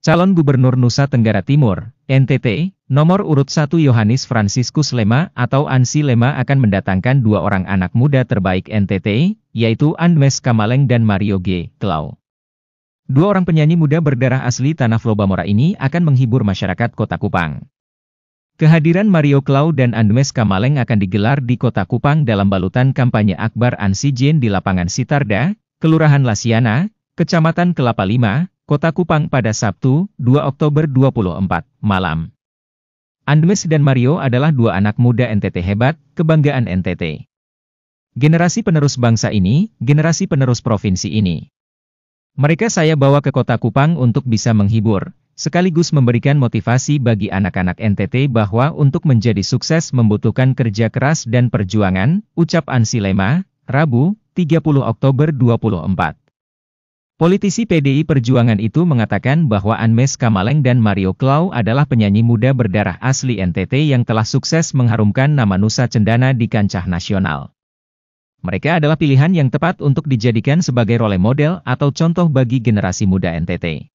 Calon Gubernur Nusa Tenggara Timur, NTT, nomor urut 1 Yohanes Franciscus Lema atau Ansi Lema akan mendatangkan dua orang anak muda terbaik NTT, yaitu Andmes Kamaleng dan Mario G. Klau. Dua orang penyanyi muda berdarah asli Tanah Flobamora ini akan menghibur masyarakat Kota Kupang. Kehadiran Mario Klau dan Andmes Kamaleng akan digelar di Kota Kupang dalam balutan kampanye Akbar Ansi Jin di lapangan Sitarda, Kelurahan Lasiana, Kecamatan Kelapa Lima. Kota Kupang pada Sabtu, 2 Oktober 24, malam. Andmes dan Mario adalah dua anak muda NTT hebat, kebanggaan NTT. Generasi penerus bangsa ini, generasi penerus provinsi ini. Mereka saya bawa ke kota Kupang untuk bisa menghibur, sekaligus memberikan motivasi bagi anak-anak NTT bahwa untuk menjadi sukses membutuhkan kerja keras dan perjuangan, ucap Ansi Lema, Rabu, 30 Oktober 24. Politisi PDI Perjuangan itu mengatakan bahwa Anmes Kamaleng dan Mario Klau adalah penyanyi muda berdarah asli NTT yang telah sukses mengharumkan nama Nusa Cendana di kancah nasional. Mereka adalah pilihan yang tepat untuk dijadikan sebagai role model atau contoh bagi generasi muda NTT.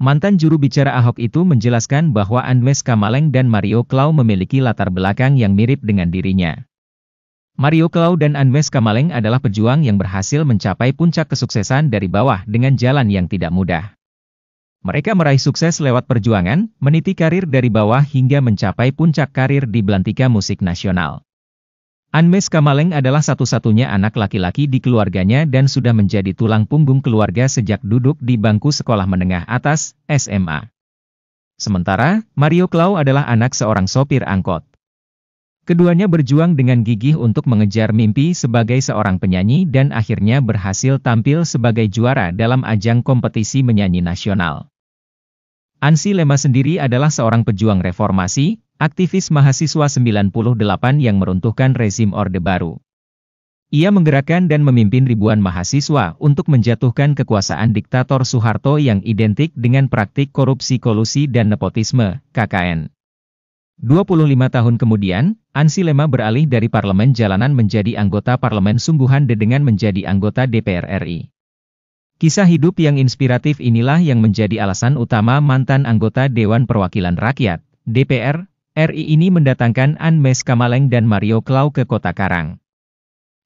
Mantan juru bicara Ahok itu menjelaskan bahwa Anmes Kamaleng dan Mario Klau memiliki latar belakang yang mirip dengan dirinya. Mario Klau dan Anmes Kamaleng adalah pejuang yang berhasil mencapai puncak kesuksesan dari bawah dengan jalan yang tidak mudah. Mereka meraih sukses lewat perjuangan, meniti karir dari bawah hingga mencapai puncak karir di belantika musik nasional. Anmes Kamaleng adalah satu-satunya anak laki-laki di keluarganya dan sudah menjadi tulang punggung keluarga sejak duduk di bangku sekolah menengah atas, SMA. Sementara, Mario Klau adalah anak seorang sopir angkot. Keduanya berjuang dengan gigih untuk mengejar mimpi sebagai seorang penyanyi dan akhirnya berhasil tampil sebagai juara dalam ajang kompetisi menyanyi nasional. Ansi Lema sendiri adalah seorang pejuang reformasi, aktivis mahasiswa 98 yang meruntuhkan rezim Orde Baru. Ia menggerakkan dan memimpin ribuan mahasiswa untuk menjatuhkan kekuasaan diktator Soeharto yang identik dengan praktik korupsi kolusi dan nepotisme, KKN. 25 tahun kemudian, Ansi Lema beralih dari parlemen jalanan menjadi anggota parlemen sungguhan de dengan menjadi anggota DPR RI. Kisah hidup yang inspiratif inilah yang menjadi alasan utama mantan anggota Dewan Perwakilan Rakyat, DPR, RI ini mendatangkan Anmes Kamaleng dan Mario Klau ke Kota Karang.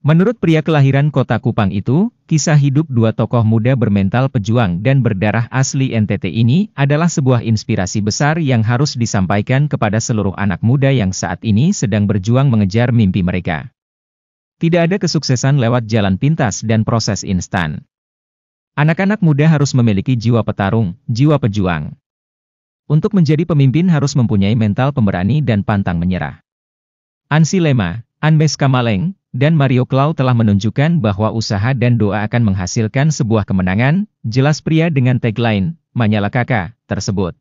Menurut pria kelahiran kota Kupang itu, kisah hidup dua tokoh muda bermental pejuang dan berdarah asli NTT ini adalah sebuah inspirasi besar yang harus disampaikan kepada seluruh anak muda yang saat ini sedang berjuang mengejar mimpi mereka. Tidak ada kesuksesan lewat jalan pintas dan proses instan. Anak-anak muda harus memiliki jiwa petarung, jiwa pejuang. Untuk menjadi pemimpin harus mempunyai mental pemberani dan pantang menyerah. Ansi Lema, Anmes Kamaleng, dan Mario Klau telah menunjukkan bahwa usaha dan doa akan menghasilkan sebuah kemenangan, jelas pria dengan tagline, Manyala Kaka, tersebut.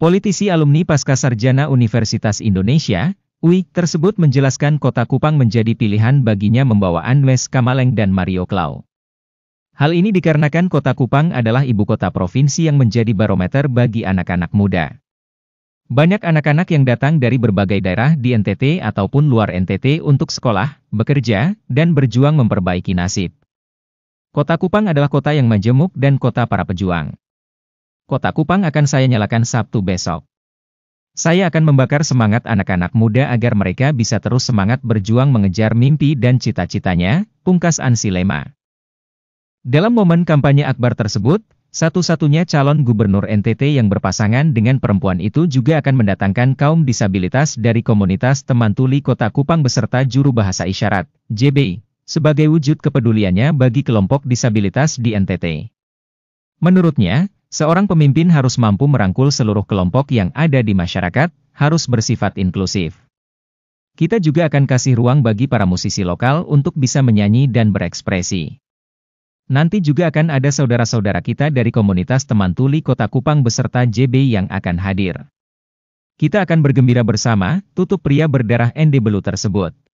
Politisi alumni Pasca Universitas Indonesia, UI, tersebut menjelaskan kota Kupang menjadi pilihan baginya membawa Anwes Kamaleng dan Mario Klau. Hal ini dikarenakan kota Kupang adalah ibu kota provinsi yang menjadi barometer bagi anak-anak muda. Banyak anak-anak yang datang dari berbagai daerah di NTT ataupun luar NTT untuk sekolah, bekerja, dan berjuang memperbaiki nasib. Kota Kupang adalah kota yang majemuk dan kota para pejuang. Kota Kupang akan saya nyalakan Sabtu besok. Saya akan membakar semangat anak-anak muda agar mereka bisa terus semangat berjuang mengejar mimpi dan cita-citanya, pungkas Ansi lema. Dalam momen kampanye Akbar tersebut, satu-satunya calon gubernur NTT yang berpasangan dengan perempuan itu juga akan mendatangkan kaum disabilitas dari komunitas teman tuli kota Kupang beserta juru bahasa isyarat, JBI, sebagai wujud kepeduliannya bagi kelompok disabilitas di NTT. Menurutnya, seorang pemimpin harus mampu merangkul seluruh kelompok yang ada di masyarakat, harus bersifat inklusif. Kita juga akan kasih ruang bagi para musisi lokal untuk bisa menyanyi dan berekspresi. Nanti juga akan ada saudara-saudara kita dari komunitas teman tuli Kota Kupang beserta JB yang akan hadir. Kita akan bergembira bersama, tutup pria berdarah ND Belu tersebut.